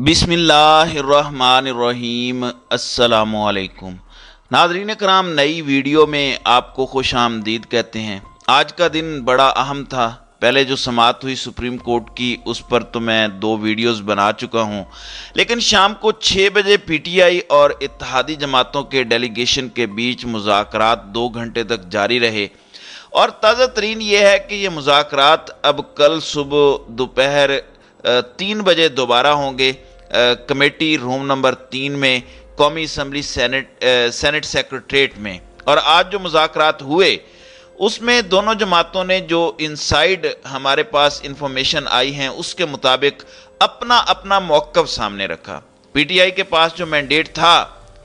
बिसमीम् अल्लाम नाजरीन कराम नई वीडियो में आपको खुश आमदीद कहते हैं आज का दिन बड़ा अहम था पहले जो समात हुई सुप्रीम कोर्ट की उस पर तो मैं दो वीडियोस बना चुका हूं लेकिन शाम को 6 बजे पीटीआई और इतिहादी जमातों के डेलीगेशन के बीच मुजाकरात दो घंटे तक जारी रहे और ताज़ा तरीन ये है कि ये मुजाकरात अब कल सुबह दोपहर तीन बजे दोबारा होंगे कमेटी रूम नंबर तीन में कौमी असम्बली सेनेट सेनेट सेक्रट्रेट में और आज जो मुजात हुए उसमें दोनों जमातों ने जो इनसाइड हमारे पास इंफॉर्मेशन आई है उसके मुताबिक अपना अपना मौक़ सामने रखा पीटीआई के पास जो मैंडेट था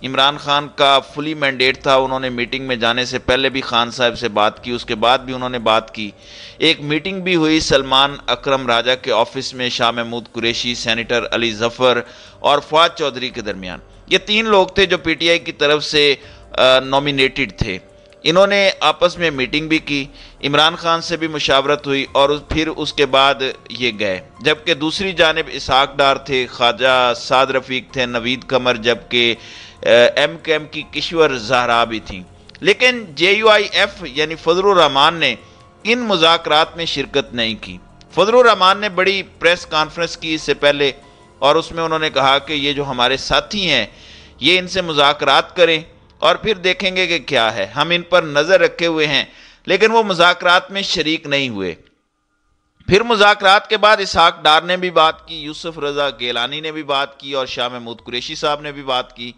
इमरान खान का फुली मैंडेट था उन्होंने मीटिंग में जाने से पहले भी खान साहब से बात की उसके बाद भी उन्होंने बात की एक मीटिंग भी हुई सलमान अकरम राजा के ऑफिस में शाह महमूद कुरेशी सेनेटर अली जफ़र और फवाद चौधरी के दरमियान ये तीन लोग थे जो पीटीआई की तरफ से नॉमिनेटेड थे इन्होंने आपस में मीटिंग भी की इमरान खान से भी मुशावरत हुई और फिर उसके बाद ये गए जबकि दूसरी जानब इसहाक डार थे ख्वाजा साद रफीक थे नवीद कमर जबकि एम के एम की किश्वर जहरा भी थी लेकिन जे यू आई एफ यानी फजलरहमान ने इन मुजात में शिरकत नहीं की फजलरहमान ने बड़ी प्रेस कॉन्फ्रेंस की इससे पहले और उसमें उन्होंने कहा कि ये जो हमारे साथी हैं ये इनसे मुजाकर करें और फिर देखेंगे कि क्या है हम इन पर नज़र रखे हुए हैं लेकिन वो मुजाकरात में शरीक नहीं हुए फिर मुजाकरात के बाद इसहाक डार ने भी बात की यूसुफ रज़ा गेलानी ने भी बात की और शाह महमूद कुरेशी साहब ने भी बात की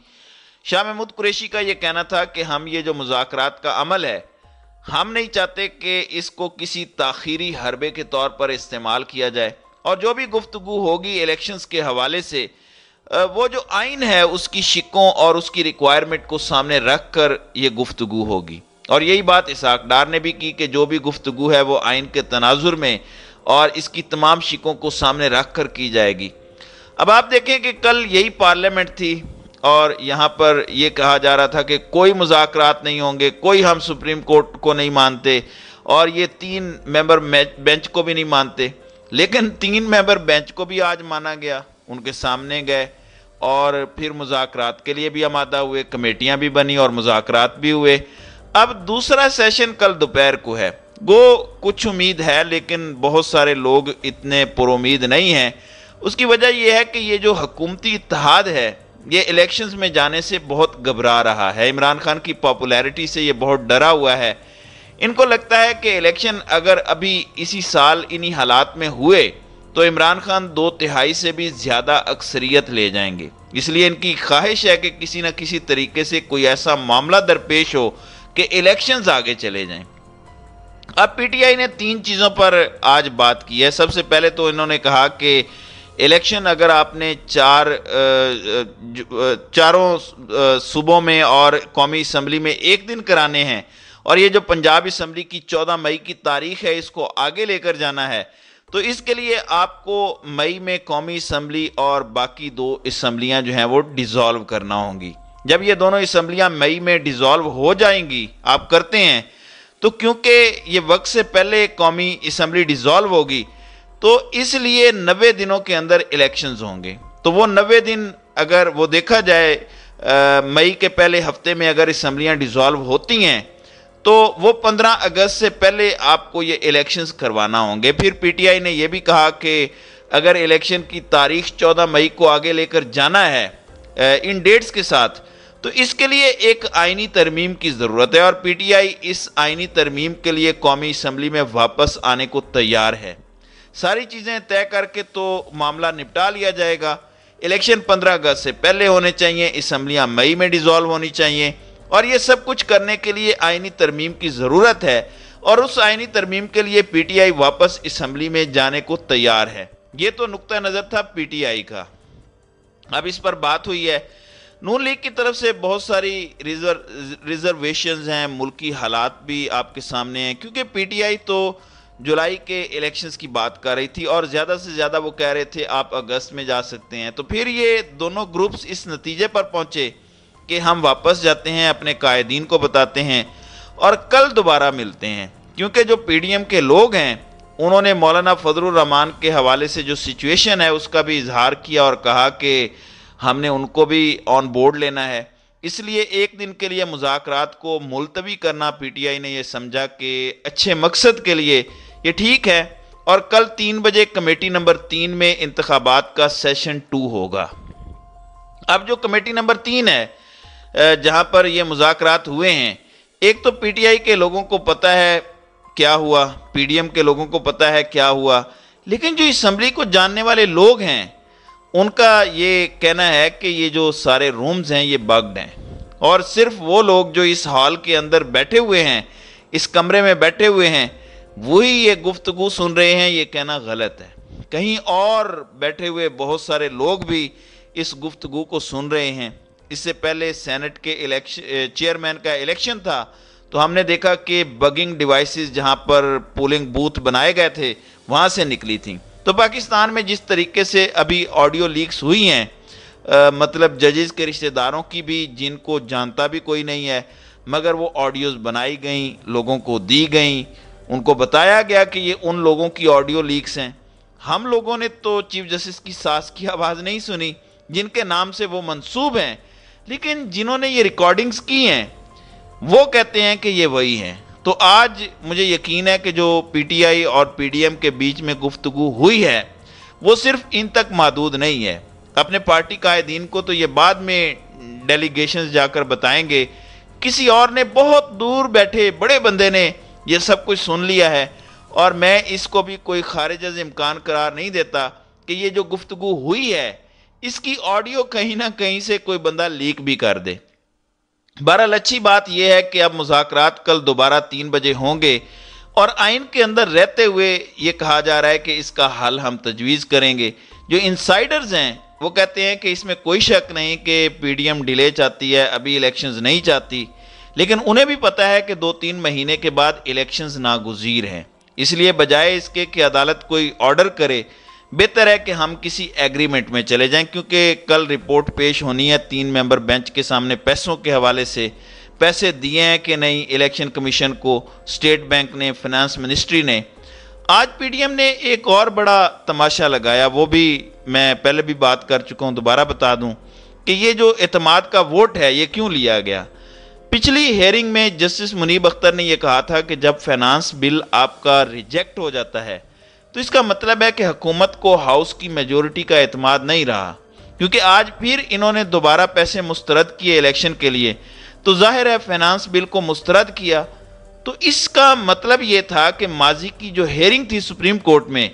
शाह महमूद कुरेशी का ये कहना था कि हम ये जो मुजाकरात का अमल है हम नहीं चाहते कि इसको किसी ताखीरी हरबे के तौर पर इस्तेमाल किया जाए और जो भी गुफ्तु होगी इलेक्शंस के हवाले से वो जो आइन है उसकी शिकों और उसकी रिक्वायरमेंट को सामने रख कर ये गुफ्तु होगी और यही बात इसाक डार ने भी की कि जो भी गुफ्तगु है वो आइन के तनाजुर में और इसकी तमाम शिकों को सामने रख कर की जाएगी अब आप देखें कि कल यही पार्लियामेंट थी और यहाँ पर यह कहा जा रहा था कि कोई मुजाकर नहीं होंगे कोई हम सुप्रीम कोर्ट को नहीं मानते और ये तीन मेंबर बेंच को भी नहीं मानते लेकिन तीन मेंबर बेंच को भी आज माना गया उनके सामने गए और फिर मुजाकर के लिए भी आमादा हुए कमेटियाँ भी बनी और मुजाकर भी हुए अब दूसरा सेशन कल दोपहर को है गो कुछ उम्मीद है लेकिन बहुत सारे लोग इतने पुरुद नहीं हैं उसकी वजह यह है कि ये जो हकूमती इतिहाद है ये इलेक्शंस में जाने से बहुत घबरा रहा है इमरान खान की पॉपुलैरिटी से ये बहुत डरा हुआ है इनको लगता है कि इलेक्शन अगर अभी इसी साल इन्हीं हालात में हुए तो इमरान खान दो तिहाई से भी ज़्यादा अक्सरियत ले जाएंगे इसलिए इनकी ख्वाहिश है कि किसी न किसी तरीके से कोई ऐसा मामला दरपेश हो कि इलेक्शंस आगे चले जाएं अब पीटीआई ने तीन चीज़ों पर आज बात की है सबसे पहले तो इन्होंने कहा कि इलेक्शन अगर आपने चार चारों सूबों में और कौमी असम्बली में एक दिन कराने हैं और ये जो पंजाब असम्बली की 14 मई की तारीख है इसको आगे लेकर जाना है तो इसके लिए आपको मई में कौमी असम्बली और बाकी दो इसम्बलियाँ जो हैं वो डिजॉल्व करना होंगी जब ये दोनों इसम्बलियाँ मई में डिज़ोल्व हो जाएंगी आप करते हैं तो क्योंकि ये वक्त से पहले कौमी इसम्बली डिज़ोल्व होगी तो इसलिए नबे दिनों के अंदर इलेक्शन होंगे तो वो नबे दिन अगर वो देखा जाए मई के पहले हफ्ते में अगर इसम्बलियाँ डिज़ोल्व होती हैं तो वो 15 अगस्त से पहले आपको ये इलेक्शंस करवाना होंगे फिर पीटीआई ने ये भी कहा कि अगर इलेक्शन की तारीख 14 मई को आगे लेकर जाना है इन डेट्स के साथ तो इसके लिए एक आइनी तरमीम की ज़रूरत है और पीटीआई इस आइनी तरमीम के लिए कौमी इसम्बली में वापस आने को तैयार है सारी चीज़ें तय करके तो मामला निपटा लिया जाएगा इलेक्शन 15 अगस्त से पहले होने चाहिए इसम्बलियाँ मई में डिज़ोल्व होनी चाहिए और ये सब कुछ करने के लिए आइनी तरमीम की ज़रूरत है और उस आइनी तरमीम के लिए आई वापस इसम्बली में जाने को तैयार है ये तो नुक़ नज़र था आई का अब इस पर बात हुई है नून लीग की तरफ से बहुत सारी रिजर्व रिजर्वेशन हैं मुल्की हालात भी आपके सामने हैं क्योंकि पीटीआई तो जुलाई के इलेक्शंस की बात कर रही थी और ज़्यादा से ज़्यादा वो कह रहे थे आप अगस्त में जा सकते हैं तो फिर ये दोनों ग्रुप्स इस नतीजे पर पहुँचे कि हम वापस जाते हैं अपने कायदीन को बताते हैं और कल दोबारा मिलते हैं क्योंकि जो एम के लोग हैं उन्होंने मौलाना फजल के हवाले से जो सिचुएशन है उसका भी इजहार किया और कहा कि हमने उनको भी ऑन बोर्ड लेना है इसलिए एक दिन के लिए मुजाकरात को मुलतवी करना पीटीआई ने यह समझा कि अच्छे मकसद के लिए ये ठीक है और कल तीन बजे कमेटी नंबर तीन में इंतबात का सेशन टू होगा अब जो कमेटी नंबर तीन है जहां पर ये मुजाकरात हुए हैं एक तो पीटीआई के लोगों को पता है क्या हुआ पीडीएम के लोगों को पता है क्या हुआ लेकिन जो इसम्बली को जानने वाले लोग हैं उनका ये कहना है कि ये जो सारे रूम्स हैं ये बग्ड हैं और सिर्फ वो लोग जो इस हॉल के अंदर बैठे हुए हैं इस कमरे में बैठे हुए हैं वही ये गुफ्तगु सुन रहे हैं ये कहना गलत है कहीं और बैठे हुए बहुत सारे लोग भी इस गुफ्तगु को सुन रहे हैं इससे पहले सेनेट के इलेक्शन चेयरमैन eh, का इलेक्शन था तो हमने देखा कि बगिंग डिवाइसेस जहां पर पोलिंग बूथ बनाए गए थे वहां से निकली थी तो पाकिस्तान में जिस तरीके से अभी ऑडियो लीक्स हुई हैं मतलब जजेस के रिश्तेदारों की भी जिनको जानता भी कोई नहीं है मगर वो ऑडियोज़ बनाई गई लोगों को दी गई उनको बताया गया कि ये उन लोगों की ऑडियो लीक्स हैं हम लोगों ने तो चीफ जस्टिस की सास की आवाज़ नहीं सुनी जिनके नाम से वो मंसूब हैं लेकिन जिन्होंने ये रिकॉर्डिंग्स की हैं वो कहते हैं कि ये वही हैं तो आज मुझे यकीन है कि जो पीटीआई और पीडीएम के बीच में गुफ्तगु हुई है वो सिर्फ इन तक महदूद नहीं है अपने पार्टी कायदीन को तो ये बाद में डेलीगेशन जाकर बताएंगे किसी और ने बहुत दूर बैठे बड़े बंदे ने ये सब कुछ सुन लिया है और मैं इसको भी कोई खारिज इम्कान करार नहीं देता कि ये जो गुफ्तगु हुई है इसकी ऑडियो कहीं ना कहीं से कोई बंदा लीक भी कर दे बहरहाल अच्छी बात यह है कि अब मुजात कल दोबारा तीन बजे होंगे और आइन के अंदर रहते हुए ये कहा जा रहा है कि इसका हल हम तजवीज़ करेंगे जो इंसाइडर्स हैं वो कहते हैं कि इसमें कोई शक नहीं कि पीडीएम डिले चाहती है अभी इलेक्शंस नहीं चाहती लेकिन उन्हें भी पता है कि दो तीन महीने के बाद इलेक्शंस नागुजीर हैं इसलिए बजाय इसके कि अदालत कोई ऑर्डर करे बेहतर है कि हम किसी एग्रीमेंट में चले जाएं क्योंकि कल रिपोर्ट पेश होनी है तीन मेंबर बेंच के सामने पैसों के हवाले से पैसे दिए हैं कि नहीं इलेक्शन कमीशन को स्टेट बैंक ने फाइनेंस मिनिस्ट्री ने आज पीडीएम ने एक और बड़ा तमाशा लगाया वो भी मैं पहले भी बात कर चुका हूँ दोबारा बता दूँ कि ये जो अतमाद का वोट है ये क्यों लिया गया पिछली हेयरिंग में जस्टिस मुनीब अख्तर ने यह कहा था कि जब फाइनेंस बिल आपका रिजेक्ट हो जाता है तो इसका मतलब है कि हुकूमत को हाउस की मेजोरिटी का अतमाद नहीं रहा क्योंकि आज फिर इन्होंने दोबारा पैसे मुस्तरद किए इलेक्शन के लिए तो जाहिर है फाइनेंस बिल को मुस्तरद किया तो इसका मतलब ये था कि माजी की जो हेयरिंग थी सुप्रीम कोर्ट में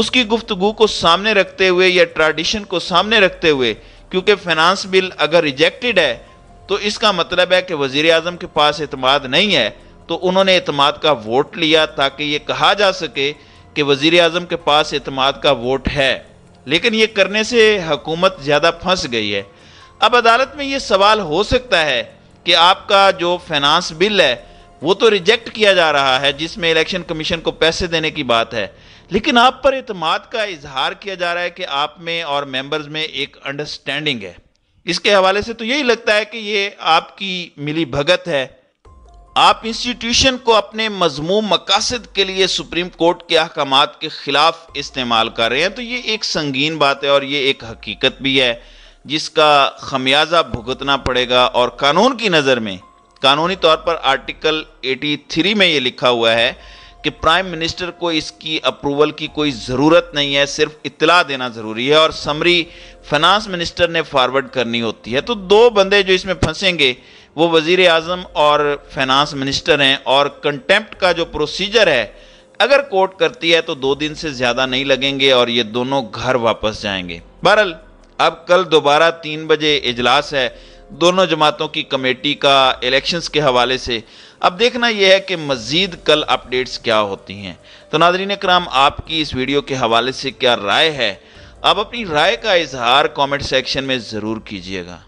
उसकी गुफ्तगु को सामने रखते हुए या ट्रेडिशन को सामने रखते हुए क्योंकि फाइनेंस बिल अगर रिजेक्टेड है तो इसका मतलब है कि वजीर अजम के पास अतमाद नहीं है तो उन्होंने अतमाद का वोट लिया ताकि ये कहा जा सके कि वज़ी अजम के पास अतमाद का वोट है लेकिन ये करने से हकूमत ज़्यादा फंस गई है अब अदालत में ये सवाल हो सकता है कि आपका जो फाइनेंस बिल है वो तो रिजेक्ट किया जा रहा है जिसमें इलेक्शन कमीशन को पैसे देने की बात है लेकिन आप पर अतमाद का इजहार किया जा रहा है कि आप में और मेंबर्स में एक अंडरस्टैंडिंग है इसके हवाले से तो यही लगता है कि ये आपकी मिली भगत है आप इंस्टीट्यूशन को अपने मजमू मकासद के लिए सुप्रीम कोर्ट के अहकाम के ख़िलाफ़ इस्तेमाल कर रहे हैं तो ये एक संगीन बात है और ये एक हकीकत भी है जिसका खमियाजा भुगतना पड़ेगा और कानून की नज़र में कानूनी तौर पर आर्टिकल 83 में ये लिखा हुआ है कि प्राइम मिनिस्टर को इसकी अप्रूवल की कोई ज़रूरत नहीं है सिर्फ इतला देना ज़रूरी है और समरी फाइनेंस मिनिस्टर ने फॉरवर्ड करनी होती है तो दो बंदे जो इसमें फंसेंगे वो वज़ी अजम और फाइनेंस मिनिस्टर हैं और कंटेम्प्ट का जो प्रोसीजर है अगर कोर्ट करती है तो दो दिन से ज़्यादा नहीं लगेंगे और ये दोनों घर वापस जाएंगे बहरल अब कल दोबारा तीन बजे इजलास है दोनों जमातों की कमेटी का इलेक्शंस के हवाले से अब देखना यह है कि मज़ीद कल अपडेट्स क्या होती हैं तो नादरीन कराम आपकी इस वीडियो के हवाले से क्या राय है आप अपनी राय का इजहार कमेंट सेक्शन में ज़रूर कीजिएगा